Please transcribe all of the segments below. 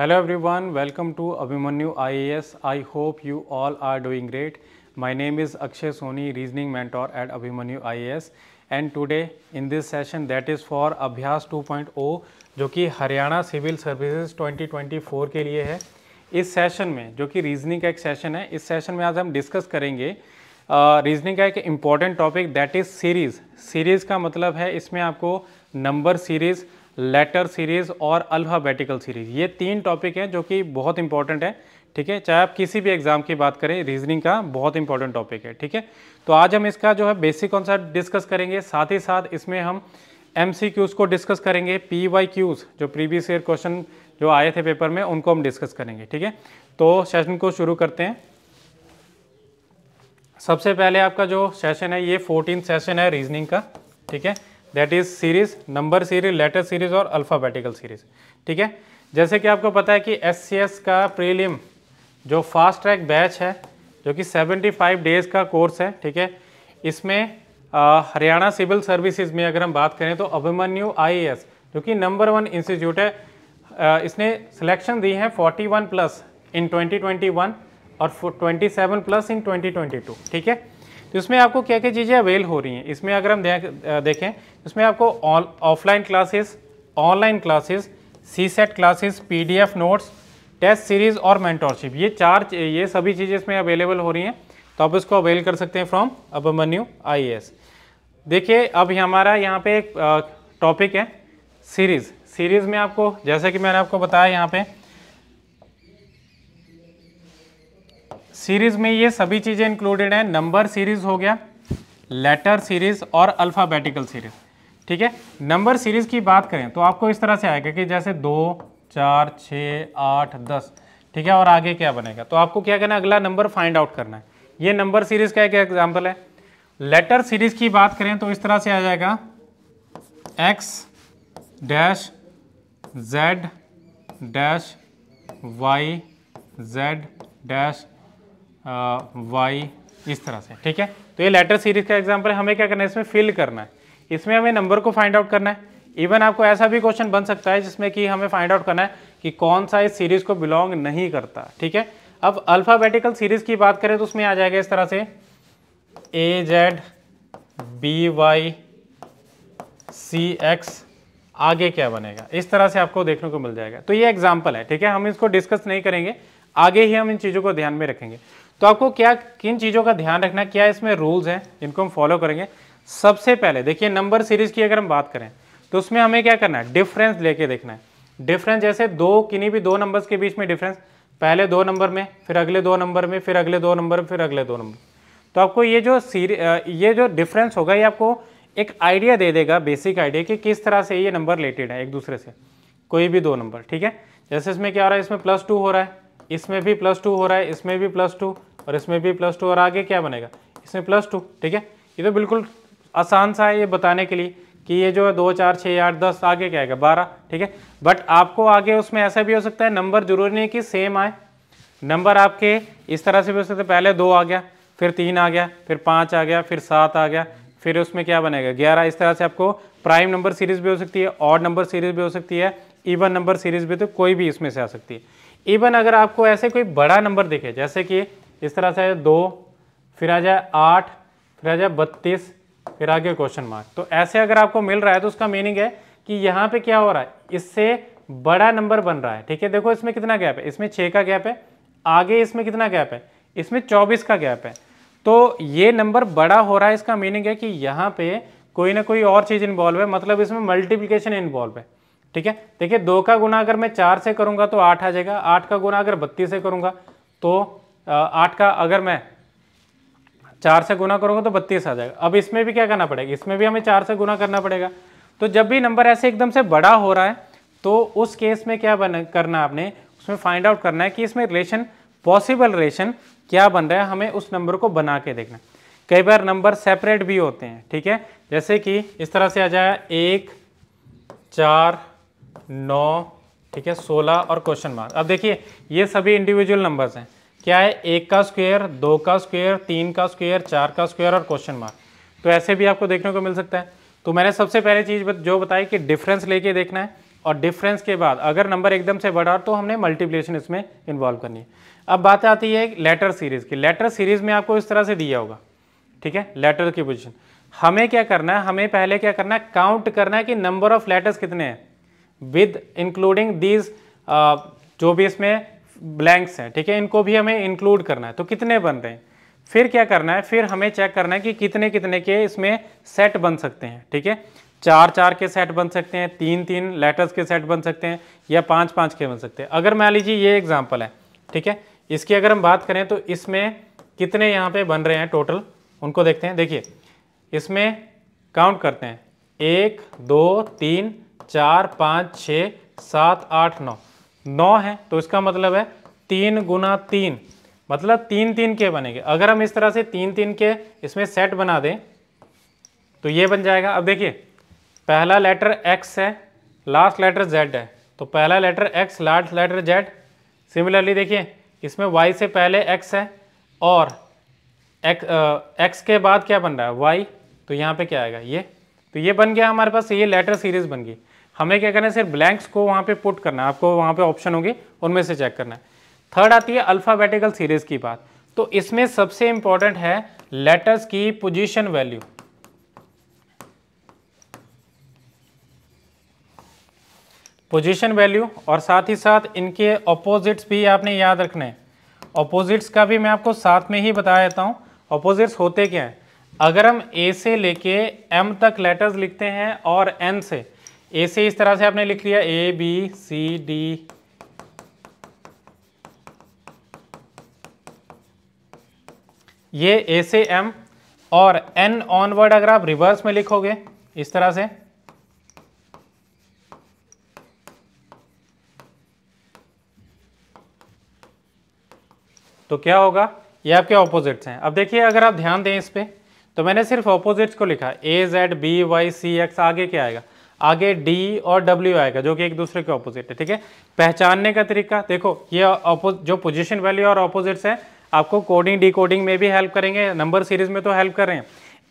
Hello everyone welcome to Abhimanyu IAS I hope you all are doing great my name is Akshay Soni reasoning mentor at Abhimanyu IAS and today in this session that is for Abhyas 2.0 जो कि Haryana civil services 2024 के लिए है इस session में जो कि reasoning का एक सेशन है इस सेशन में आज हम डिस्कस करेंगे रीजनिंग uh, का एक important topic that is series series का मतलब है इसमें आपको नंबर सीरीज़ लेटर सीरीज़ और अल्फ़ाबेटिकल सीरीज़ ये तीन टॉपिक हैं जो कि बहुत इंपॉर्टेंट है ठीक है चाहे आप किसी भी एग्ज़ाम की बात करें रीजनिंग का बहुत इंपॉर्टेंट टॉपिक है ठीक है तो आज हम इसका जो है बेसिक कॉन्सेप्ट डिस्कस करेंगे साथ ही साथ इसमें हम एम को डिस्कस करेंगे पी वाई क्यूज़ जो प्रीवियस ईयर क्वेश्चन जो आए थे पेपर में उनको हम डिस्कस करेंगे ठीक है तो सेशन को शुरू करते हैं सबसे पहले आपका जो सेशन है ये 14 सेशन है रीजनिंग का ठीक है that is series number series letter series और अल्फ़ाबेटिकल सीरीज ठीक है जैसे कि आपको पता है कि एस का प्रीलिम जो फास्ट ट्रैक बैच है जो कि 75 डेज का कोर्स है ठीक है इसमें हरियाणा सिविल सर्विसेज में अगर हम बात करें तो अभिमन्यु एस जो कि नंबर वन इंस्टीट्यूट है आ, इसने सिलेक्शन दी है 41 प्लस इन 2021 और 27 प्लस इन 2022 ठीक है तो इसमें आपको क्या क्या चीज़ें अवेल हो रही हैं इसमें अगर हम देखें इसमें आपको offline classes online classes CSAT classes P notes test series और मैंटोरशिप ये चार ये सभी चीज़ें इसमें अवेलेबल हो रही हैं तो आप इसको अवेल कर सकते हैं फ्रॉम अबमन्यू आई देखिए अब हमारा यहाँ पे एक टॉपिक है सीरीज़ सीरीज़ में आपको जैसा कि मैंने आपको बताया यहाँ पे सीरीज में ये सभी चीज़ें इंक्लूडेड हैं नंबर सीरीज हो गया लेटर सीरीज और अल्फ़ाबेटिकल सीरीज ठीक है नंबर सीरीज की बात करें तो आपको इस तरह से आएगा कि जैसे दो चार छः आठ दस ठीक है और आगे क्या बनेगा तो आपको क्या करना है अगला नंबर फाइंड आउट करना है ये नंबर सीरीज का एक एग्जाम्पल है लेटर सीरीज की बात करें तो इस तरह से आ जाएगा X dash Z dash Y Z dash Y इस तरह से ठीक है तो ये लेटर सीरीज का एग्जाम्पल है हमें क्या करना है इसमें फिल करना है इसमें हमें नंबर को फाइंड आउट करना है इवन आपको ऐसा भी क्वेश्चन बन सकता है जिसमें कि हमें फाइंड आउट करना है कि कौन सा इस सीरीज को बिलोंग नहीं करता ठीक है अब अल्फ़ाबेटिकल सीरीज की बात करें तो उसमें आ जाएगा इस तरह से A Z B Y C X आगे क्या बनेगा इस तरह से आपको देखने को मिल जाएगा तो ये एग्जाम्पल है ठीक है हम इसको डिस्कस नहीं करेंगे आगे ही हम इन चीज़ों को ध्यान में रखेंगे तो आपको क्या किन चीज़ों का ध्यान रखना क्या इसमें रूल्स हैं जिनको हम फॉलो करेंगे सबसे पहले देखिए नंबर सीरीज की अगर हम बात करें तो उसमें हमें क्या करना है डिफरेंस लेके देखना है डिफरेंस जैसे दो किन्हीं भी दो नंबर्स के बीच में डिफरेंस पहले दो नंबर में फिर अगले दो नंबर में फिर अगले दो नंबर फिर अगले दो नंबर तो आपको ये जो सीरी ये जो डिफरेंस होगा ये आपको एक आइडिया दे देगा बेसिक आइडिया कि किस तरह से ये नंबर रिलेटेड है एक दूसरे से कोई भी दो नंबर ठीक है जैसे इसमें क्या हो रहा है इसमें प्लस टू हो रहा है इसमें भी प्लस टू हो रहा है इसमें भी प्लस टू और इसमें भी प्लस टू और आगे क्या बनेगा इसमें प्लस टू ठीक है ये तो बिल्कुल आसान सा है ये बताने के लिए कि ये जो है दो चार छः आठ दस आगे क्या आएगा बारह ठीक है बट आपको आगे उसमें ऐसा भी हो सकता है नंबर जरूरी नहीं कि सेम आए नंबर आपके इस तरह से भी हो सकते पहले दो आ गया फिर तीन आ गया फिर पाँच आ गया फिर सात आ गया फिर उसमें क्या बनेगा ग्यारह इस तरह से आपको प्राइम नंबर सीरीज भी हो सकती है ऑड नंबर सीरीज भी हो सकती है इवन नंबर सीरीज भी तो कोई भी इसमें से आ सकती है इवन अगर आपको ऐसे कोई बड़ा नंबर दिखे जैसे कि इस तरह से दो फिर आ जाए आठ फिर आ जाए बत्तीस फिर आगे क्वेश्चन मार्क तो ऐसे अगर आपको मिल रहा है तो उसका मीनिंग है कि यहाँ पे क्या हो रहा है इससे बड़ा नंबर बन रहा है ठीक है देखो इसमें कितना गैप है इसमें छः का गैप है आगे इसमें कितना गैप है इसमें चौबीस का गैप है तो ये नंबर बड़ा हो रहा है इसका मीनिंग है कि यहाँ पे कोई ना कोई और चीज़ इन्वॉल्व है मतलब इसमें मल्टीप्लीकेशन इन्वॉल्व है ठीक है देखिए दो का गुना अगर मैं चार से करूँगा तो आठ आ जाएगा आठ का गुना अगर बत्तीस से करूँगा तो आठ का अगर मैं चार से गुना करूँगा तो बत्तीस आ जाएगा अब इसमें भी क्या करना पड़ेगा इसमें भी हमें चार से गुना करना पड़ेगा तो जब भी नंबर ऐसे एकदम से बड़ा हो रहा है तो उस केस में क्या बन करना आपने उसमें फाइंड आउट करना है कि इसमें रिलेशन पॉसिबल रिलेशन क्या बन रहा है हमें उस नंबर को बना के देखना कई बार नंबर सेपरेट भी होते हैं ठीक है जैसे कि इस तरह से आ जाए एक चार नौ ठीक है सोलह और क्वेश्चन मार्क अब देखिए ये सभी इंडिविजुअल नंबर्स हैं क्या है एक का स्क्वायर दो का स्क्वायर तीन का स्क्वायर चार का स्क्वायर और क्वेश्चन मार्क तो ऐसे भी आपको देखने को मिल सकता है तो मैंने सबसे पहले चीज़ जो बताई कि डिफरेंस लेके देखना है और डिफरेंस के बाद अगर नंबर एकदम से बढ़ा तो हमने मल्टीप्लेशन इसमें इन्वॉल्व करनी है अब बात आती है लेटर सीरीज़ की लेटर सीरीज़ में आपको इस तरह से दिया होगा ठीक है लेटर की पोजिशन हमें क्या करना है हमें पहले क्या करना है काउंट करना है कि नंबर ऑफ लेटर्स कितने हैं विद इंक्लूडिंग दीज जो भी इसमें ब्लैंक्स हैं ठीक है इनको भी हमें इंक्लूड करना है तो कितने बन रहे हैं फिर क्या करना है फिर हमें चेक करना है कि कितने कितने के इसमें सेट बन सकते हैं ठीक है चार चार के सेट बन सकते हैं तीन तीन लेटर्स के सेट बन सकते हैं या पाँच पाँच के बन सकते हैं अगर मान लीजिए ये एग्जाम्पल है ठीक है इसकी अगर हम बात करें तो इसमें कितने यहाँ पर बन रहे हैं टोटल उनको देखते हैं देखिए इसमें काउंट करते हैं एक दो तीन चार पाँच छः सात आठ नौ नौ है तो इसका मतलब है तीन गुना तीन मतलब तीन तीन के बनेंगे अगर हम इस तरह से तीन तीन के इसमें सेट बना दें तो ये बन जाएगा अब देखिए पहला लेटर एक्स है लास्ट लेटर जेड है तो पहला letter X last letter Z similarly देखिए इसमें वाई से पहले एक्स है और एक्स एक्स के बाद क्या बन रहा है वाई तो यहाँ पे क्या आएगा ये तो ये बन गया हमारे पास ये लेटर सीरीज़ बन गई हमें क्या करना है सिर्फ ब्लैंक्स को वहाँ पे पुट करना है आपको वहाँ पे ऑप्शन होंगे उनमें से चेक करना है थर्ड आती है अल्फ़ाबेटिकल सीरीज़ की बात तो इसमें सबसे इंपॉर्टेंट है लेटर्स की पोजीशन वैल्यू पोजीशन वैल्यू और साथ ही साथ इनके अपोजिट्स भी आपने याद रखने हैं अपोजिट्स का भी मैं आपको साथ में ही बता देता हूँ अपोजिट्स होते क्या हैं अगर हम ए से लेके एम तक लेटर्स लिखते हैं और एन से ए से इस तरह से आपने लिख लिया ए बी सी डी ये ए से एम और एन ऑनवर्ड अगर आप रिवर्स में लिखोगे इस तरह से तो क्या होगा ये आपके ऑपोजिट्स हैं अब देखिए अगर आप ध्यान दें इस पर तो मैंने सिर्फ ऑपोजिट्स को लिखा A Z B Y C X आगे क्या आएगा आगे डी और डब्ल्यू आएगा जो कि एक दूसरे के ऑपोजिट है ठीक है पहचानने का तरीका देखो ये जो पोजिशन वैल्यू और ऑपोजिट्स है आपको कोडिंग डी में भी हेल्प करेंगे नंबर सीरीज में तो हेल्प कर रहे हैं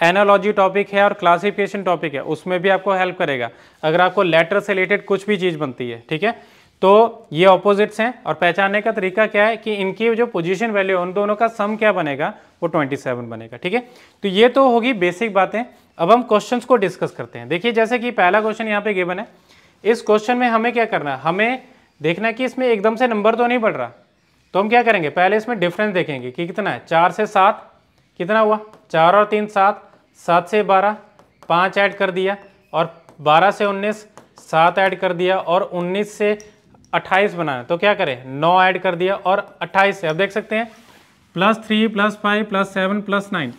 एनोलॉजी टॉपिक है और क्लासिफिकेशन टॉपिक है उसमें भी आपको हेल्प करेगा अगर आपको लेटर से रिलेटेड कुछ भी चीज़ बनती है ठीक है तो ये ऑपोजिट्स हैं और पहचानने का तरीका क्या है कि इनकी जो पोजीशन वैल्यू है उन दोनों का सम क्या बनेगा वो 27 बनेगा ठीक है तो ये तो होगी बेसिक बातें अब हम क्वेश्चंस को डिस्कस करते हैं देखिए जैसे कि पहला क्वेश्चन यहाँ पे गिवन है इस क्वेश्चन में हमें क्या करना है हमें देखना है कि इसमें एकदम से नंबर तो नहीं बढ़ रहा तो हम क्या करेंगे पहले इसमें डिफरेंस देखेंगे कि कितना है चार से सात कितना हुआ चार और तीन सात सात से बारह पाँच ऐड कर दिया और बारह से उन्नीस सात ऐड कर दिया और उन्नीस से अट्ठाईस बनाना तो क्या करें नौ ऐड कर दिया और अट्ठाईस से अब देख सकते हैं plus three plus five plus seven plus nine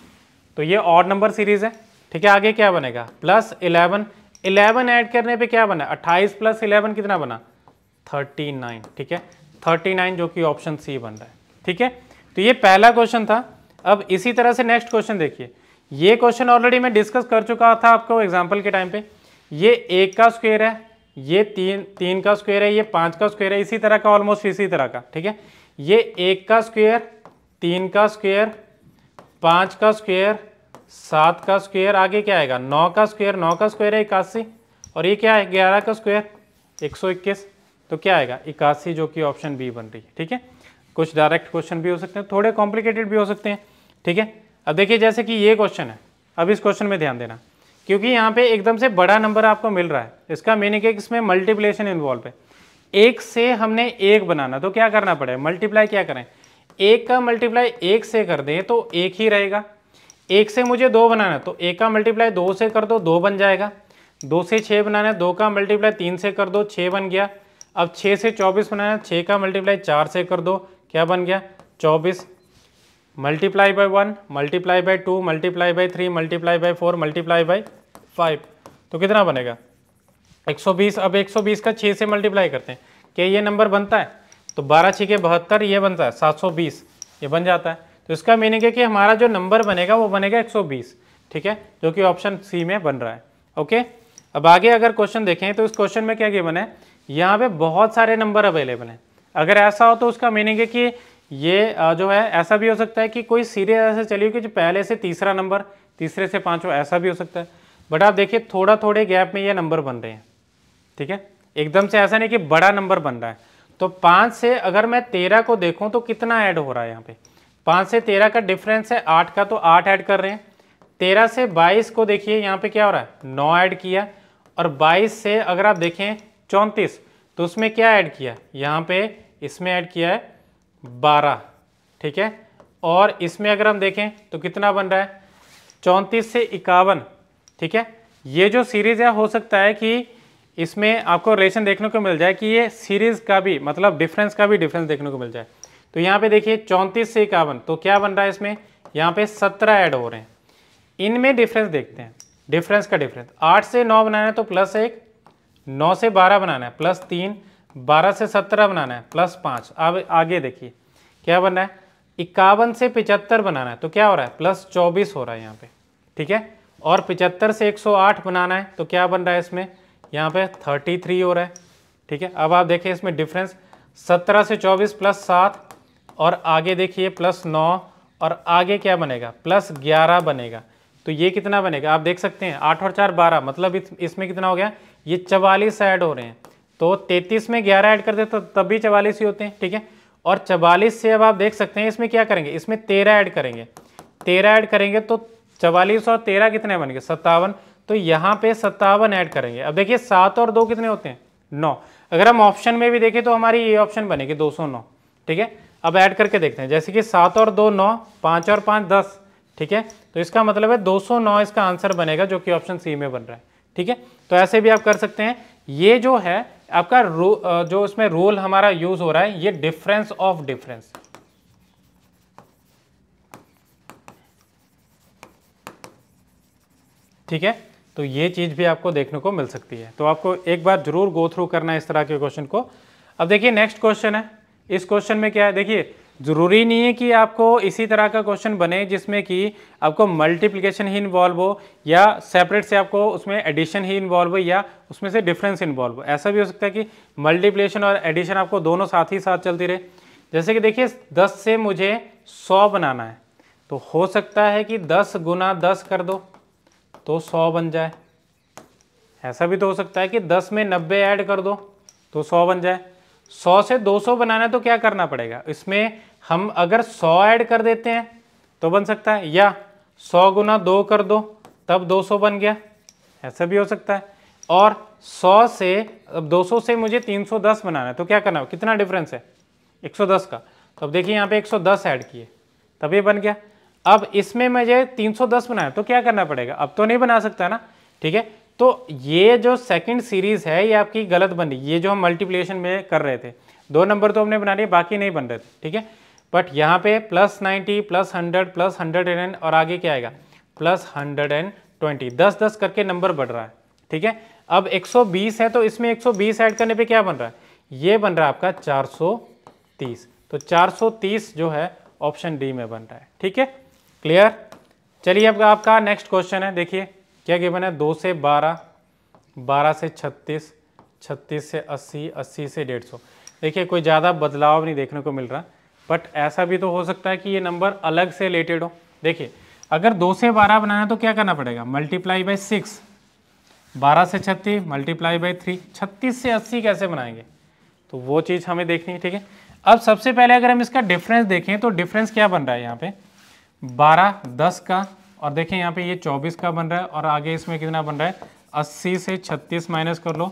तो ये और नंबर सीरीज़ है ठीक है आगे क्या बनेगा प्लस इलेवन इलेवन ऐड करने पे क्या बना अट्ठाईस प्लस इलेवन कितना बना थर्टी नाइन ठीक है थर्टी नाइन जो कि ऑप्शन सी बन रहा है ठीक है तो ये पहला क्वेश्चन था अब इसी तरह से नेक्स्ट क्वेश्चन देखिए ये क्वेश्चन ऑलरेडी मैं डिस्कस कर चुका था आपको एग्जाम्पल के टाइम पे ये एक का स्क्वेयर है ये तीन तीन का स्क्वेयर है ये पाँच का स्क्वेयर है इसी तरह का ऑलमोस्ट इसी तरह का ठीक है ये एक का स्क्वेयर तीन का स्क्वेयर पाँच का स्क्वेयर सात का स्क्वायर आगे क्या आएगा नौ का स्क्वायर नौ का स्क्वायर है इक्यासी और ये क्या है ग्यारह का स्क्वायर एक सौ इक्कीस तो क्या आएगा इक्यासी जो कि ऑप्शन बी बन रही है ठीक है कुछ डायरेक्ट क्वेश्चन भी हो सकते हैं थोड़े कॉम्प्लिकेटेड भी हो सकते हैं ठीक है अब देखिए जैसे कि ये क्वेश्चन है अब इस क्वेश्चन में ध्यान देना क्योंकि यहाँ पे एकदम से बड़ा नंबर आपको मिल रहा है इसका मीनिंग है कि इसमें मल्टीप्लेशन इन्वॉल्व है एक से हमने एक बनाना तो क्या करना पड़ेगा मल्टीप्लाई क्या करें एक का मल्टीप्लाई एक से कर दें तो एक ही रहेगा एक से मुझे दो बनाना है तो एक का मल्टीप्लाई दो से कर दो दो बन जाएगा दो से छः बनाना है दो का मल्टीप्लाई तीन से कर दो छः बन गया अब छः से चौबीस बनाना है छः का मल्टीप्लाई चार से कर दो क्या बन गया चौबीस multiply by one multiply by two multiply by three multiply by four multiply by five तो कितना बनेगा 120 अब 120 का 6 से मल्टीप्लाई करते हैं क्या ये नंबर बनता है तो बारह छः के बहत्तर ये बनता है 720 ये बन जाता है तो इसका मीनिंग है कि हमारा जो नंबर बनेगा वो बनेगा 120 ठीक है जो कि ऑप्शन सी में बन रहा है ओके अब आगे अगर क्वेश्चन देखें तो इस क्वेश्चन में क्या गिवन है यहाँ पे बहुत सारे नंबर अवेलेबल हैं अगर ऐसा हो तो उसका मीनिंग है कि ये जो है ऐसा भी हो सकता है कि कोई सीरीज ऐसे चली कि जो पहले से तीसरा नंबर तीसरे से पाँचवा ऐसा भी हो सकता है बट आप देखिए थोड़ा थोड़े गैप में ये नंबर बन रहे हैं ठीक है एकदम से ऐसा नहीं कि बड़ा नंबर बन रहा है तो पाँच से अगर मैं तेरह को देखूँ तो कितना ऐड हो रहा है यहाँ पे पाँच से तेरह का डिफरेंस है आठ का तो आठ ऐड कर रहे हैं तेरह से बाईस को देखिए यहाँ पे क्या हो रहा है नौ ऐड किया और बाईस से अगर आप देखें चौंतीस तो उसमें क्या ऐड किया यहाँ पे इसमें ऐड किया है बारह ठीक है और इसमें अगर हम देखें तो कितना बन रहा है चौंतीस से इक्यावन ठीक है ये जो सीरीज़ है हो सकता है कि इसमें आपको रिलेशन देखने को मिल जाए कि ये सीरीज़ का भी मतलब डिफरेंस का भी डिफरेंस देखने को मिल जाए तो यहाँ पे देखिए चौंतीस से इक्यावन तो क्या बन रहा है इसमें यहाँ पे सत्रह ऐड हो रहे हैं इनमें डिफरेंस देखते हैं डिफरेंस का डिफरेंस आठ से नौ बनाना है तो प्लस एक नौ से बारह बनाना है प्लस तीन बारह से सत्रह बनाना है प्लस पाँच अब आगे देखिए क्या बन रहा है इक्यावन से पिचहत्तर बनाना है तो क्या हो रहा है प्लस चौबीस हो रहा है यहाँ पे ठीक है और पिचहत्तर से एक सौ आठ बनाना है तो क्या बन रहा है इसमें यहाँ पे थर्टी थ्री हो रहा है ठीक है अब आप देखें इसमें डिफरेंस सत्रह से चौबीस प्लस सात और आगे देखिए प्लस नौ और आगे क्या बनेगा प्लस ग्यारह बनेगा तो ये कितना बनेगा आप देख सकते हैं आठ और चार बारह मतलब इस, इसमें कितना हो गया ये चवालीस ऐड हो रहे हैं तो तैतीस में ग्यारह ऐड कर दे तो तब भी चवालीस ही होते हैं ठीक है और चवालीस से अब आप देख सकते हैं इसमें क्या करेंगे इसमें तेरह ऐड करेंगे तेरह ऐड करेंगे तो चवालीस और तेरह कितने बनेंगे सत्तावन तो यहाँ पे सत्तावन ऐड करेंगे अब देखिए सात और दो कितने होते हैं नौ अगर हम ऑप्शन में भी देखें तो हमारी ये ऑप्शन बनेगी दो ठीक है अब ऐड करके देखते हैं जैसे कि सात और दो नौ पाँच और पाँच दस ठीक है तो इसका मतलब है 209 इसका आंसर बनेगा जो कि ऑप्शन सी में बन रहा है ठीक है तो ऐसे भी आप कर सकते हैं ये जो है आपका रो, जो इसमें रोल हमारा यूज हो रहा है ये डिफरेंस ऑफ डिफरेंस ठीक है तो ये चीज़ भी आपको देखने को मिल सकती है तो आपको एक बार जरूर गो थ्रू करना है इस तरह के क्वेश्चन को अब देखिए नेक्स्ट क्वेश्चन है इस क्वेश्चन में क्या है देखिए ज़रूरी नहीं है कि आपको इसी तरह का क्वेश्चन बने जिसमें कि आपको मल्टीप्लिकेशन ही इन्वॉल्व हो या सेपरेट से आपको उसमें एडिशन ही इन्वॉल्व हो या उसमें से डिफरेंस इन्वॉल्व हो ऐसा भी हो सकता है कि मल्टीप्लिकेशन और एडिशन आपको दोनों साथ ही साथ चलती रहे जैसे कि देखिए दस से मुझे सौ बनाना है तो हो सकता है कि दस गुना दस कर दो तो सौ बन जाए ऐसा भी तो हो सकता है कि दस में नब्बे ऐड कर दो तो सौ बन जाए 100 से 200 बनाना है तो क्या करना पड़ेगा इसमें हम अगर 100 ऐड कर देते हैं तो बन सकता है या 100 गुना दो कर दो तब 200 बन गया ऐसा भी हो सकता है और 100 से अब 200 से मुझे 310 बनाना है तो क्या करना है कितना डिफरेंस है 110 का तो अब देखिए यहाँ पे 110 ऐड किए तब ये बन गया अब इसमें मुझे 310 दस बनाया तो क्या करना पड़ेगा अब तो नहीं बना सकता ना ठीक है तो ये जो सेकंड सीरीज़ है ये आपकी गलत बन रही ये जो हम मल्टीप्लिकेशन में कर रहे थे दो नंबर तो हमने बना लिए बाकी नहीं बन रहे थे ठीक है बट यहाँ पे plus ninety plus hundred plus hundred and और आगे क्या आएगा प्लस हंड्रेड एंड ट्वेंटी दस दस करके नंबर बढ़ रहा है ठीक है अब 120 है तो इसमें 120 ऐड करने पे क्या बन रहा है ये बन रहा है आपका 430 तो 430 जो है ऑप्शन डी में बन रहा है ठीक है क्लियर चलिए अब आपका नेक्स्ट क्वेश्चन है देखिए क्या गिवन है दो से बारह बारह से छत्तीस छत्तीस से अस्सी अस्सी से डेढ़ सौ देखिए कोई ज़्यादा बदलाव नहीं देखने को मिल रहा बट ऐसा भी तो हो सकता है कि ये नंबर अलग से रिलेटेड हो देखिए अगर दो से बारह बनाना है तो क्या करना पड़ेगा मल्टीप्लाई बाई सिक्स बारह से छत्तीस मल्टीप्लाई बाई थ्री छत्तीस से अस्सी कैसे बनाएंगे तो वो चीज़ हमें देखनी है ठीक है अब सबसे पहले अगर हम इसका डिफरेंस देखें तो डिफरेंस क्या बन रहा है यहाँ पे बारह दस का और देखें यहाँ पे ये 24 का बन रहा है और आगे इसमें कितना बन रहा है 80 से 36 माइनस कर लो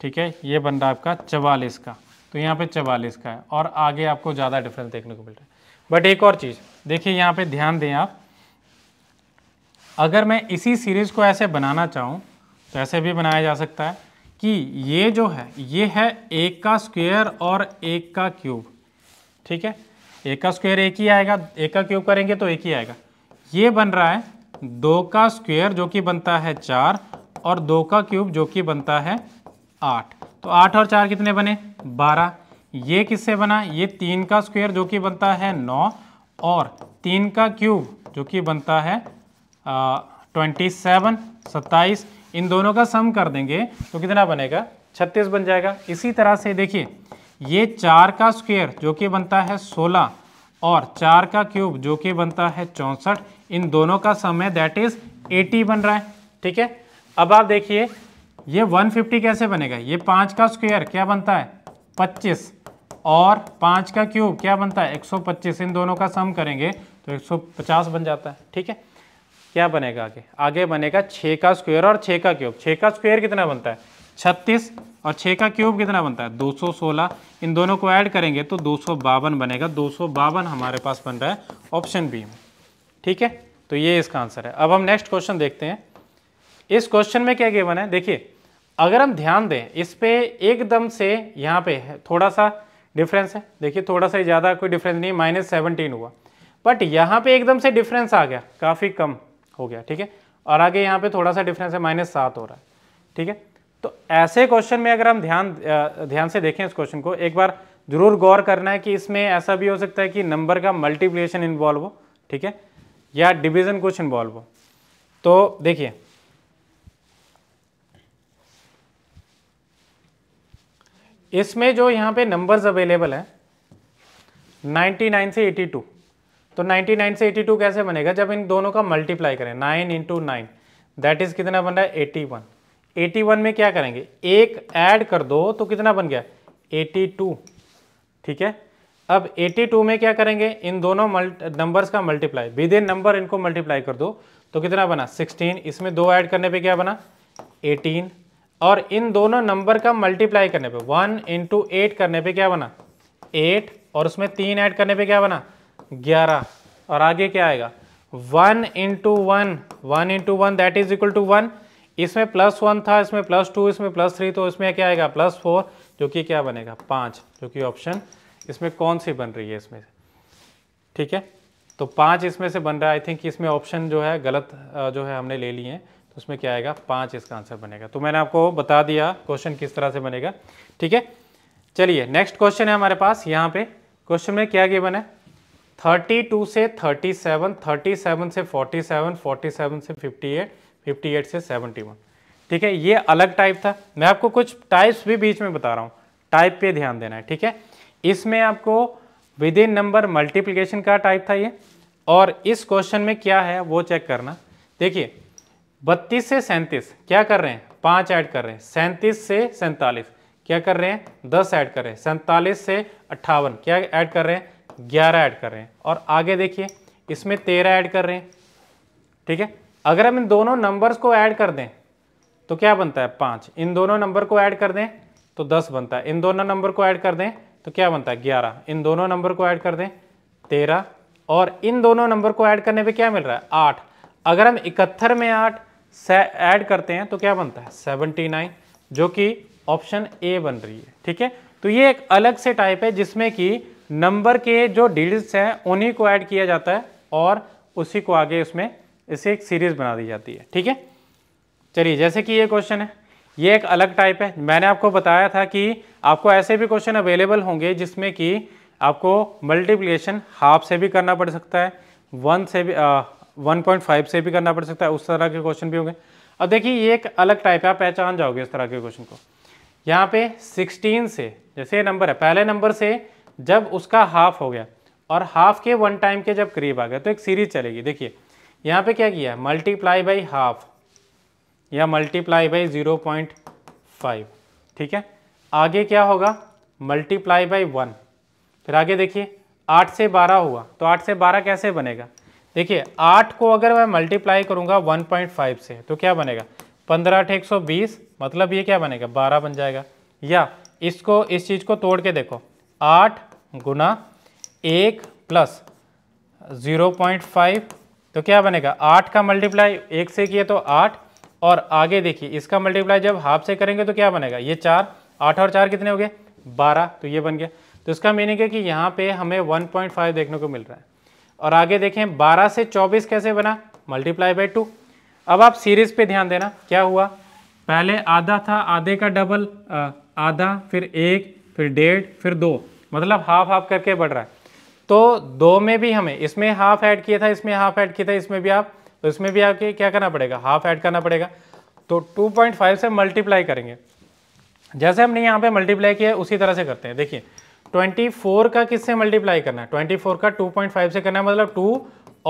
ठीक है ये बन रहा है आपका चवालीस का तो यहाँ पे चवालीस का है और आगे आपको ज़्यादा डिफरेंस देखने को मिल रहा है बट एक और चीज़ देखिए यहाँ पे ध्यान दें आप अगर मैं इसी सीरीज़ को ऐसे बनाना चाहूँ तो ऐसे भी बनाया जा सकता है कि ये जो है ये है एक का स्क्वेयर और एक का क्यूब ठीक है एक का स्क्वेयर एक ही आएगा एक का क्यूब करेंगे तो एक ही आएगा ये बन रहा है दो का स्क्वेयर जो कि बनता है चार और दो का क्यूब जो कि बनता है आठ तो आठ और चार कितने बने बारह ये किससे बना ये तीन का स्क्वेयर जो कि बनता है नौ और तीन का क्यूब जो कि बनता है ट्वेंटी सेवन सत्ताईस इन दोनों का सम कर देंगे तो कितना बनेगा छत्तीस बन जाएगा इसी तरह से देखिए ये चार का स्क्वेयर जो कि बनता है सोलह और चार का क्यूब जो कि बनता है चौंसठ इन दोनों का सम है दैट इज 80 बन रहा है ठीक है अब आप देखिए ये 150 कैसे बनेगा ये पाँच का स्क्वायर क्या बनता है 25 और पाँच का क्यूब क्या बनता है 125 इन दोनों का सम करेंगे तो 150 बन जाता है ठीक है क्या बनेगा आगे आगे बनेगा छः का स्क्वेयर और छः का क्यूब छः का स्क्वेयर कितना बनता है छत्तीस और छः का क्यूब कितना बनता है 216 इन दोनों को ऐड करेंगे तो दो बनेगा दो हमारे पास बन रहा है ऑप्शन बी में ठीक है तो ये इसका आंसर है अब हम नेक्स्ट क्वेश्चन देखते हैं इस क्वेश्चन में क्या गेवन है देखिए अगर हम ध्यान दें इस पर एकदम से यहाँ पे थोड़ा सा डिफरेंस है देखिए थोड़ा सा ज़्यादा कोई डिफरेंस नहीं माइनस सेवनटीन हुआ बट यहाँ पे एकदम से डिफरेंस आ गया काफ़ी कम हो गया ठीक है और आगे यहाँ पे थोड़ा सा डिफरेंस है माइनस सात हो रहा है ठीक है तो ऐसे क्वेश्चन में अगर हम ध्यान ध्यान से देखें इस क्वेश्चन को एक बार ज़रूर गौर करना है कि इसमें ऐसा भी हो सकता है कि नंबर का मल्टीप्लिकेशन इन्वॉल्व हो ठीक है या डिवीज़न कुछ इन्वॉल्व हो तो देखिए इसमें जो यहाँ पे नंबर्स अवेलेबल हैं 99 से 82 तो 99 से 82 कैसे बनेगा जब इन दोनों का मल्टीप्लाई करें 9 इंटू नाइन दैट इज़ कितना बन रहा है 81 81 में क्या करेंगे एक ऐड कर दो तो कितना बन गया 82 ठीक है अब 82 में क्या करेंगे इन दोनों नंबर्स का मल्टीप्लाई विद इन नंबर इनको मल्टीप्लाई कर दो तो कितना बना 16 इसमें दो ऐड करने पे क्या बना 18 और इन दोनों नंबर का मल्टीप्लाई करने पे 1 इंटू एट करने पे क्या बना 8 और उसमें तीन ऐड करने पे क्या बना 11 और आगे क्या आएगा 1 into one one into one that is equal to one इसमें प्लस वन था इसमें प्लस टू इसमें प्लस थ्री तो इसमें क्या आएगा प्लस फोर जो कि क्या बनेगा पाँच जो कि ऑप्शन इसमें कौन सी बन रही है इसमें से ठीक है तो पाँच इसमें से बन रहा है आई थिंक इसमें ऑप्शन जो है गलत जो है हमने ले लिए हैं तो उसमें क्या आएगा पाँच इसका आंसर बनेगा तो मैंने आपको बता दिया क्वेश्चन किस तरह से बनेगा ठीक है चलिए नेक्स्ट क्वेश्चन है हमारे पास यहाँ पे क्वेश्चन में क्या गिवन है टू से थर्टी सेवन से फोर्टी सेवन से फिफ्टी एट से वन ठीक है ये अलग टाइप था मैं आपको कुछ टाइप्स भी बीच में बता रहा हूँ टाइप पे ध्यान देना है ठीक है इसमें आपको विद इन नंबर मल्टीप्लीकेशन का टाइप था ये और इस क्वेश्चन में क्या है वो चेक करना देखिए बत्तीस से सैंतीस क्या कर रहे हैं पाँच ऐड कर रहे हैं सैंतीस से सैंतालीस क्या कर रहे हैं दस ऐड कर रहे हैं सैंतालीस से अट्ठावन क्या ऐड कर रहे हैं ग्यारह ऐड कर रहे हैं और आगे देखिए इसमें तेरह ऐड कर रहे हैं ठीक है अगर हम इन दोनों नंबर्स को ऐड कर दें तो क्या बनता है पाँच इन दोनों नंबर को ऐड कर दें तो दस बनता है इन दोनों नंबर को ऐड कर दें तो क्या बनता है ग्यारह इन दोनों नंबर को ऐड कर दें तेरह और इन दोनों नंबर को ऐड करने पे क्या मिल रहा है आठ अगर हम इकहत्तर में आठ ऐड करते हैं तो क्या बनता है सेवनटी नाइन जो कि ऑप्शन ए बन रही है ठीक है तो ये एक अलग से टाइप है जिसमें कि नंबर के जो डिजिट्स हैं उन्हीं को ऐड किया जाता है और उसी को आगे उसमें इसे एक सीरीज बना दी जाती है ठीक है चलिए जैसे कि ये क्वेश्चन है ये एक अलग टाइप है मैंने आपको बताया था कि आपको ऐसे भी क्वेश्चन अवेलेबल होंगे जिसमें कि आपको मल्टीप्लिकेशन हाफ से भी करना पड़ सकता है वन से भी वन पॉइंट फाइव से भी करना पड़ सकता है उस तरह के क्वेश्चन भी होंगे अब देखिए ये एक अलग टाइप है आप पहचान जाओगे इस तरह के क्वेश्चन को यहाँ पे 16 से जैसे नंबर है पहले नंबर से जब उसका हाफ हो गया और हाफ के वन टाइम के जब करीब आ गया तो एक सीरीज चलेगी देखिए यहाँ पे क्या किया मल्टीप्लाई बाई हाफ या multiply by zero point five ठीक है आगे क्या होगा मल्टीप्लाई बाई वन फिर आगे देखिए आठ से बारह हुआ तो आठ से बारह कैसे बनेगा देखिए आठ को अगर मैं मल्टीप्लाई करूंगा वन पॉइंट फाइव से तो क्या बनेगा पंद्रह आठ एक सौ बीस मतलब ये क्या बनेगा बारह बन जाएगा या इसको इस चीज़ को तोड़ के देखो आठ गुना एक प्लस ज़ीरो पॉइंट फाइव तो क्या बनेगा आठ का मल्टीप्लाई एक से किए तो आठ और आगे देखिए इसका मल्टीप्लाई जब हाफ से करेंगे तो क्या बनेगा ये चार आठ और चार कितने हो गए बारह तो ये बन गया तो इसका मीनिंग है कि यहाँ पे हमें 1.5 देखने को मिल रहा है और आगे देखें 12 से 24 कैसे बना मल्टीप्लाई बाई टू अब आप सीरीज पे ध्यान देना क्या हुआ पहले आधा था आधे का डबल आधा फिर एक फिर डेढ़ फिर दो मतलब हाफ हाफ करके बढ़ रहा है तो दो में भी हमें इसमें हाफ ऐड किया था इसमें हाफ ऐड किया था इसमें भी आप तो इसमें भी आपके क्या करना पड़ेगा हाफ ऐड करना पड़ेगा तो 2.5 से मल्टीप्लाई करेंगे जैसे हमने यहाँ पे मल्टीप्लाई किया उसी तरह से करते हैं देखिए 24 का किससे मल्टीप्लाई करना है 24 का 2.5 से करना है मतलब 2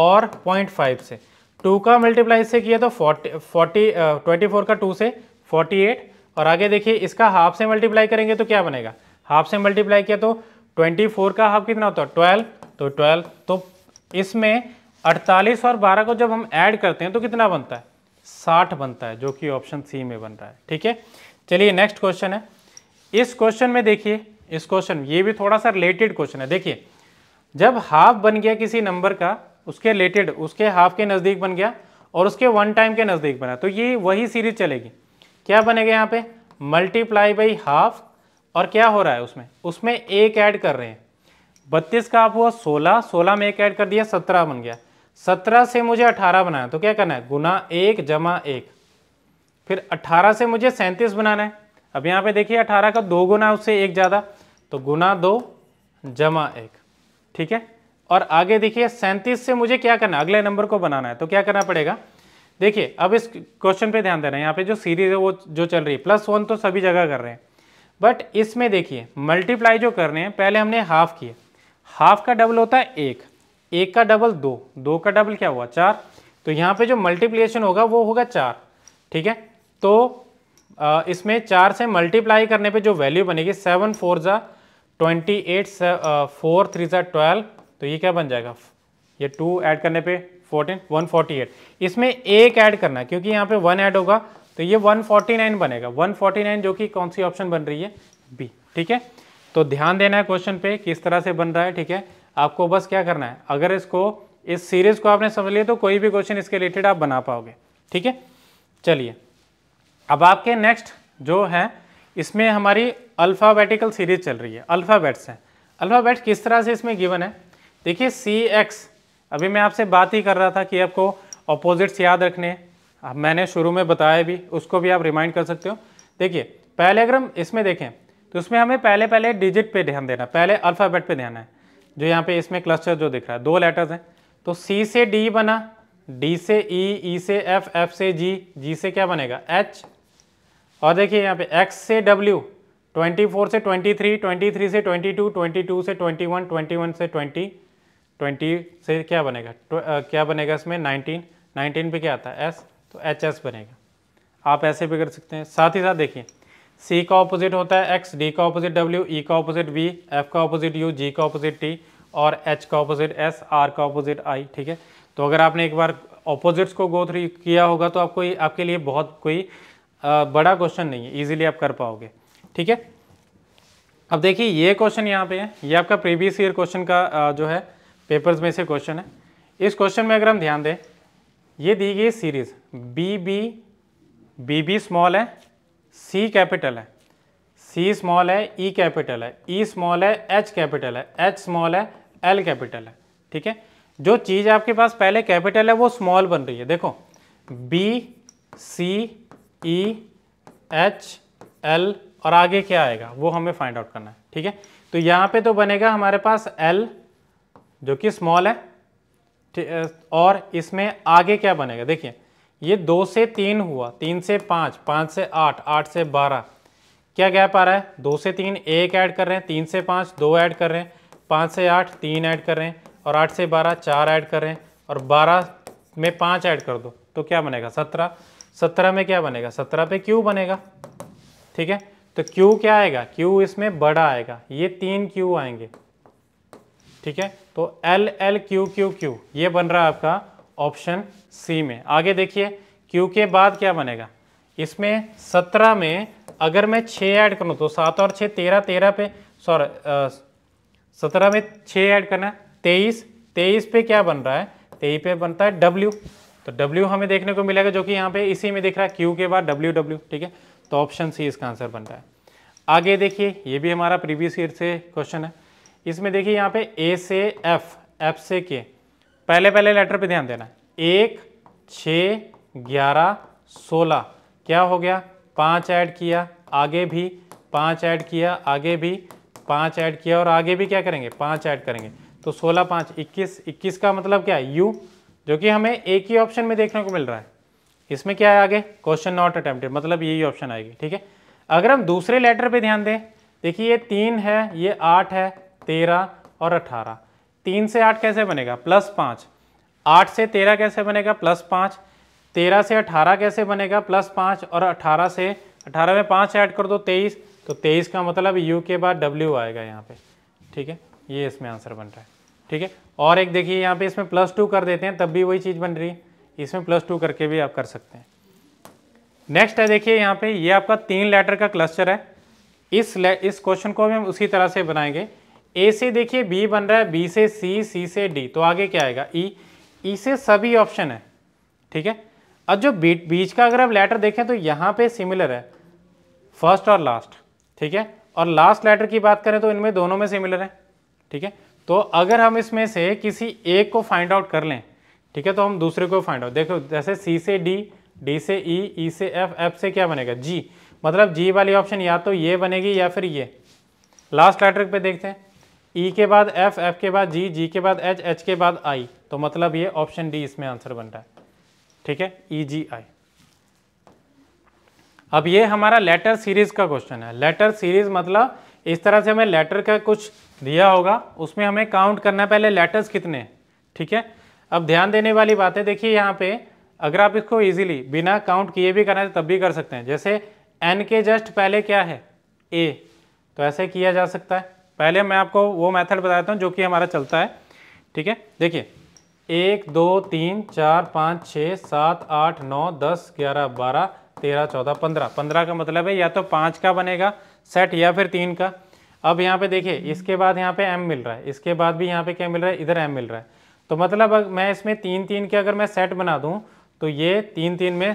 और 0.5 से 2 का मल्टीप्लाई से किया तो 40 40 24 का 2 से 48 और आगे देखिए इसका हाफ से मल्टीप्लाई करेंगे तो क्या बनेगा हाफ से मल्टीप्लाई किया तो 24 का हाफ कितना होता है 12 तो 12 तो इसमें अड़तालीस और बारह को जब हम ऐड करते हैं तो कितना बनता है साठ बनता है जो कि ऑप्शन सी में बन रहा है ठीक है चलिए नेक्स्ट क्वेश्चन है इस क्वेश्चन में देखिए इस क्वेश्चन ये भी थोड़ा सा रिलेटेड क्वेश्चन है देखिए जब हाफ बन गया किसी नंबर का उसके रिलेटेड उसके हाफ के नज़दीक बन गया और उसके वन टाइम के नज़दीक बना तो ये वही सीरीज चलेगी क्या बनेगा यहाँ पे मल्टीप्लाई बाई हाफ और क्या हो रहा है उसमें उसमें एक ऐड कर रहे हैं बत्तीस का आप हुआ सोलह सोलह में एक ऐड कर दिया सत्रह बन गया सत्रह से मुझे अठारह बनाना तो क्या करना है गुना एक जमा एक फिर अट्ठारह से मुझे सैंतीस बनाना है अब यहाँ पे देखिए अठारह का दो गुना उससे एक ज़्यादा तो गुना दो जमा एक ठीक है और आगे देखिए सैंतीस से मुझे क्या करना है अगले नंबर को बनाना है तो क्या करना पड़ेगा देखिए अब इस क्वेश्चन पे ध्यान देना है यहाँ पे जो सीरीज है वो जो चल रही है प्लस वन तो सभी जगह कर रहे हैं बट इसमें देखिए मल्टीप्लाई जो कर रहे हैं पहले हमने हाफ किए हाफ का डबल होता है एक एक का डबल दो दो का डबल क्या हुआ चार तो यहाँ पे जो मल्टीप्लिकेशन होगा वो होगा चार ठीक है तो आ, इसमें चार से मल्टीप्लाई करने पे जो वैल्यू बनेगी सेवन फोर ज़ा ट्वेंटी एट फोर थ्री ज़ा ट्वेल्व तो ये क्या बन जाएगा ये टू ऐड करने पे फोर्टीन वन फोर्टी एट इसमें एक ऐड करना है क्योंकि यहाँ पे वन ऐड होगा तो ये वन फोर्टी नाइन बनेगा वन फोर्टी नाइन जो कि कौन सी ऑप्शन बन रही है बी ठीक है तो ध्यान देना है क्वेश्चन पे किस तरह से बन रहा है ठीक है आपको बस क्या करना है अगर इसको इस सीरीज को आपने समझ लिया तो कोई भी क्वेश्चन इसके रिलेटेड आप बना पाओगे ठीक है चलिए अब आपके नेक्स्ट जो है इसमें हमारी अल्फ़ाबेटिकल सीरीज चल रही है अल्फ़ाबेट्स हैं अल्फ़ाबेट्स किस तरह से इसमें गिवन है देखिए सी एक्स अभी मैं आपसे बात ही कर रहा था कि आपको अपोजिट्स याद रखने अब मैंने शुरू में बताया भी उसको भी आप रिमाइंड कर सकते हो देखिए पहले अगर हम इसमें देखें तो उसमें हमें पहले पहले डिजिट पे ध्यान देना पहले अल्फ़ाबेट पे ध्यान है जो यहाँ पे इसमें क्लस्टर जो दिख रहा है दो लेटर्स हैं तो सी से डी बना डी से ई e, e से एफ एफ से जी जी से क्या बनेगा एच और देखिए यहाँ पे एक्स से डब्ल्यू 24 से 23, 23 से 22, 22 से 21, 21 से 20, 20 से क्या बनेगा तो, आ, क्या बनेगा इसमें 19, 19 पे क्या आता है एस तो एच एस बनेगा आप ऐसे भी कर सकते हैं साथ ही साथ देखिए सी का ऑपोजिट होता है एक्स डी का ऑपोजिट डब्ल्यू ई का ऑपोजिट बी एफ का ऑपोजिट यू जी का ऑपोजिट टी और एच का ऑपोजिट एस आर का ऑपोजिट आई ठीक है तो अगर आपने एक बार ऑपोजिट्स को गो थ्री किया होगा तो आपको आपके लिए बहुत कोई आ, बड़ा क्वेश्चन नहीं है इजीली आप कर पाओगे ठीक है अब देखिए ये क्वेश्चन यहाँ पे है ये आपका प्रीवियस ईयर क्वेश्चन का आ, जो है पेपर्स में से क्वेश्चन है इस क्वेश्चन में अगर हम ध्यान दें ये दी गई series B B B B small है सी कैपिटल है सी स्मॉल है ई e कैपिटल है ई e स्मॉल है एच कैपिटल है एच स्मॉल है एल कैपिटल है ठीक है जो चीज़ आपके पास पहले कैपिटल है वो स्मॉल बन रही है देखो B C E H L और आगे क्या आएगा वो हमें फाइंड आउट करना है ठीक है तो यहाँ पे तो बनेगा हमारे पास एल जो कि स्मॉल है और इसमें आगे क्या बनेगा देखिए ये दो से तीन हुआ तीन से पाँच पाँच से आठ आठ से बारह क्या गैप आ रहा है दो से तीन एक ऐड कर रहे हैं तीन से पाँच दो ऐड कर रहे हैं पाँच से आठ तीन ऐड कर रहे हैं और आठ से बारह चार ऐड कर रहे हैं और बारह में पाँच ऐड कर दो तो क्या बनेगा सत्रह सत्रह में क्या बनेगा सत्रह पे क्यू बनेगा ठीक है तो क्यू क्या आएगा क्यू इसमें बड़ा आएगा ये तीन क्यू आएंगे ठीक है तो L L Q Q Q ये बन रहा है आपका ऑप्शन सी में आगे देखिए क्यू के बाद क्या बनेगा इसमें सत्रह में अगर मैं छः ऐड करूँ तो सात और छः तेरह तेरह पे सॉरी सत्रह में छः ऐड करना तेईस तेईस पे क्या बन रहा है तेईस पे बनता है डब्ल्यू तो डब्ल्यू हमें देखने को मिलेगा जो कि यहाँ पे इसी में दिख रहा है क्यू के बाद डब्ल्यू डब्ल्यू ठीक है तो ऑप्शन सी इसका आंसर बन रहा है आगे देखिए ये भी हमारा प्रीवियस ईयर से क्वेश्चन है इसमें देखिए यहाँ पे ए से एफ एफ से के पहले पहले लेटर पे ध्यान देना एक छः ग्यारह सोलह क्या हो गया पाँच ऐड किया आगे भी पाँच ऐड किया आगे भी पाँच ऐड किया और आगे भी क्या करेंगे पाँच ऐड करेंगे तो सोलह पाँच इक्कीस इक्कीस का मतलब क्या है यू जो कि हमें एक ही ऑप्शन में देखने को मिल रहा है इसमें क्या है आगे क्वेश्चन नॉट अटेम्प्टेड मतलब यही ऑप्शन आएगी ठीक है अगर हम दूसरे लेटर पे ध्यान दें देखिए ये तीन है ये आठ है तेरह और अठारह तीन से आठ कैसे बनेगा प्लस पाँच आठ से तेरह कैसे बनेगा प्लस पाँच तेरह से अठारह कैसे बनेगा प्लस पाँच और अठारह से अठारह में पाँच ऐड कर दो तेईस तो तेईस का मतलब यू के बाद डब्ल्यू आएगा यहाँ पे ठीक है ये इसमें आंसर बन रहा है ठीक है और एक देखिए यहाँ पे इसमें प्लस टू कर देते हैं तब भी वही चीज़ बन रही है इसमें प्लस टू करके भी आप कर सकते हैं नेक्स्ट है देखिए यहाँ पे ये आपका तीन लेटर का क्लस्टर है इस इस क्वेश्चन को भी हम उसी तरह से बनाएंगे ए से देखिए बी बन रहा है बी से सी सी से डी तो आगे क्या आएगा ई e, ई e से सभी ऑप्शन है ठीक है अब जो बीट बीच का अगर आप लेटर देखें तो यहाँ पे सिमिलर है फर्स्ट और लास्ट ठीक है और लास्ट लेटर की बात करें तो इनमें दोनों में सिमिलर है ठीक है तो अगर हम इसमें से किसी एक को फाइंड आउट कर लें ठीक है तो हम दूसरे को फाइंड आउट देखो जैसे सी से डी डी से ई e, ई e से एफ एफ से क्या बनेगा जी मतलब जी वाली ऑप्शन या तो ये बनेगी या फिर ये लास्ट लेटर पे देखते हैं ई e के बाद एफ एफ के बाद जी जी के बाद एच एच के बाद आई तो मतलब ये ऑप्शन डी इसमें आंसर बन रहा है ठीक है ई जी आई अब ये हमारा लेटर सीरीज का क्वेश्चन है लेटर सीरीज मतलब इस तरह से हमें लेटर का कुछ दिया होगा उसमें हमें काउंट करना है पहले लेटर्स कितने ठीक है अब ध्यान देने वाली बात है देखिए यहाँ पे अगर आप इसको इजीली बिना काउंट किए भी करना है तो तब भी कर सकते हैं जैसे एन के जस्ट पहले क्या है ए तो ऐसे किया जा सकता है पहले मैं आपको वो मेथड बताता हूँ जो कि हमारा चलता है ठीक है देखिए एक दो तीन चार पाँच छः सात आठ नौ दस ग्यारह बारह तेरह चौदह पंद्रह पंद्रह का मतलब है या तो पाँच का बनेगा सेट या फिर तीन का अब यहाँ पे देखिए इसके बाद यहाँ पे एम मिल रहा है इसके बाद भी यहाँ पे क्या मिल रहा है इधर एम मिल रहा है तो मतलब अगर मैं इसमें तीन तीन के अगर मैं सेट बना दूँ तो ये तीन तीन में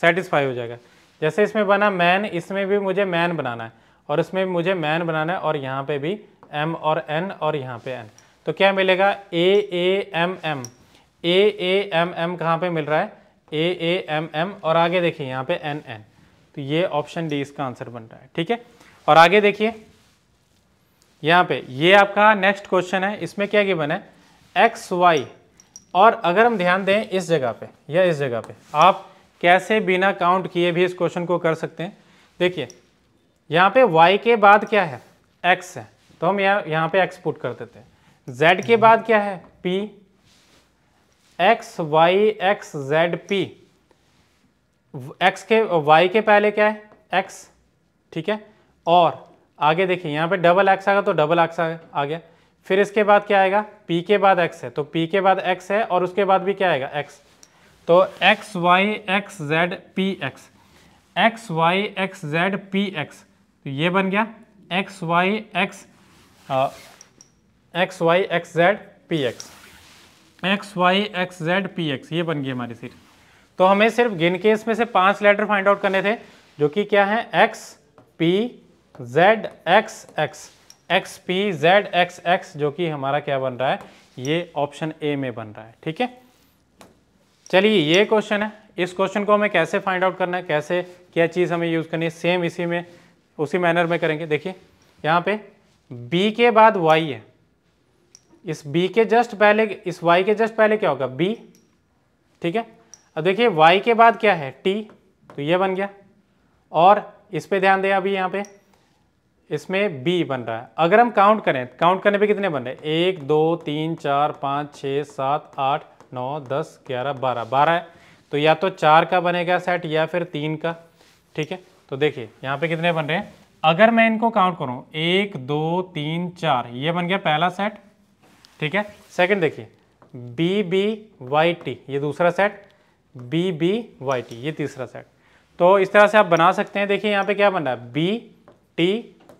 सेटिस्फाई हो जाएगा जैसे इसमें बना मैन इसमें भी मुझे मैन बनाना है और इसमें मुझे मैन बनाना है और यहाँ पे भी एम और एन और यहाँ पे एन तो क्या मिलेगा A A M M A A M M कहाँ पर मिल रहा है ए ए एम एम और आगे देखिए यहाँ पे एन एन तो ये ऑप्शन डी इसका आंसर बन रहा है ठीक है और आगे देखिए यहाँ पे ये आपका नेक्स्ट क्वेश्चन है इसमें क्या गिवन है एक्स वाई और अगर हम ध्यान दें इस जगह पे या इस जगह पे आप कैसे बिना काउंट किए भी इस क्वेश्चन को कर सकते हैं देखिए यहाँ पे y के बाद क्या है x है तो हम यहाँ यहाँ पे x पुट कर देते हैं z के हम्म। बाद क्या है p x y x z p x के y के पहले क्या है x ठीक है और आगे देखिए यहाँ पे डबल एक्स गया तो डबल एक्स आ गया फिर इसके बाद क्या आएगा p के बाद x है तो p के बाद x है और उसके बाद भी क्या आएगा x तो x y x z p x x y x z p x तो ये बन गया X Y X X Y X Z P X X Y X Z P X ये बन गई हमारी सीट तो हमें सिर्फ गिन के इसमें से पांच लेटर फाइंड आउट करने थे जो कि क्या है X P Z X X X P Z X X जो कि हमारा क्या बन रहा है ये ऑप्शन ए में बन रहा है ठीक है चलिए ये क्वेश्चन है इस क्वेश्चन को हमें कैसे फाइंड आउट करना है कैसे क्या चीज़ हमें यूज़ करनी है सेम इसी में उसी मैनर में करेंगे देखिए यहाँ पे b के बाद y है इस b के जस्ट पहले इस y के जस्ट पहले क्या होगा b ठीक है अब देखिए y के बाद क्या है t तो ये बन गया और इस पे ध्यान दें अभी यहाँ पे इसमें b बन रहा है अगर हम काउंट करें काउंट करने पे कितने बन रहे हैं एक दो तीन चार पाँच छः सात आठ नौ दस ग्यारह बारह बारह है तो या तो चार का बनेगा सेट या फिर तीन का ठीक है तो देखिए यहाँ पे कितने बन रहे हैं अगर मैं इनको काउंट करूँ एक दो तीन चार ये बन गया पहला सेट ठीक है सेकंड देखिए बी बी वाई टी ये दूसरा set B B Y T ये तीसरा सेट तो इस तरह से आप बना सकते हैं देखिए यहाँ पे क्या बन रहा है बी टी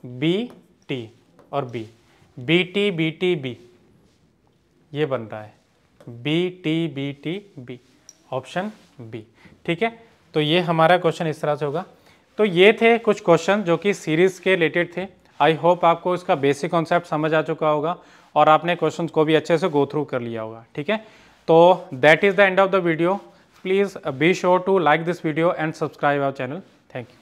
बी टी और B B T B T B ये बन रहा है B T B T B option B ठीक है तो ये हमारा क्वेश्चन इस तरह से होगा तो ये थे कुछ क्वेश्चन जो कि सीरीज़ के रिलेटेड थे आई होप आपको इसका बेसिक कॉन्सेप्ट समझ आ चुका होगा और आपने क्वेश्चन को भी अच्छे से गो थ्रू कर लिया होगा ठीक है तो that is the end of the video please be sure to like this video and subscribe our channel thank you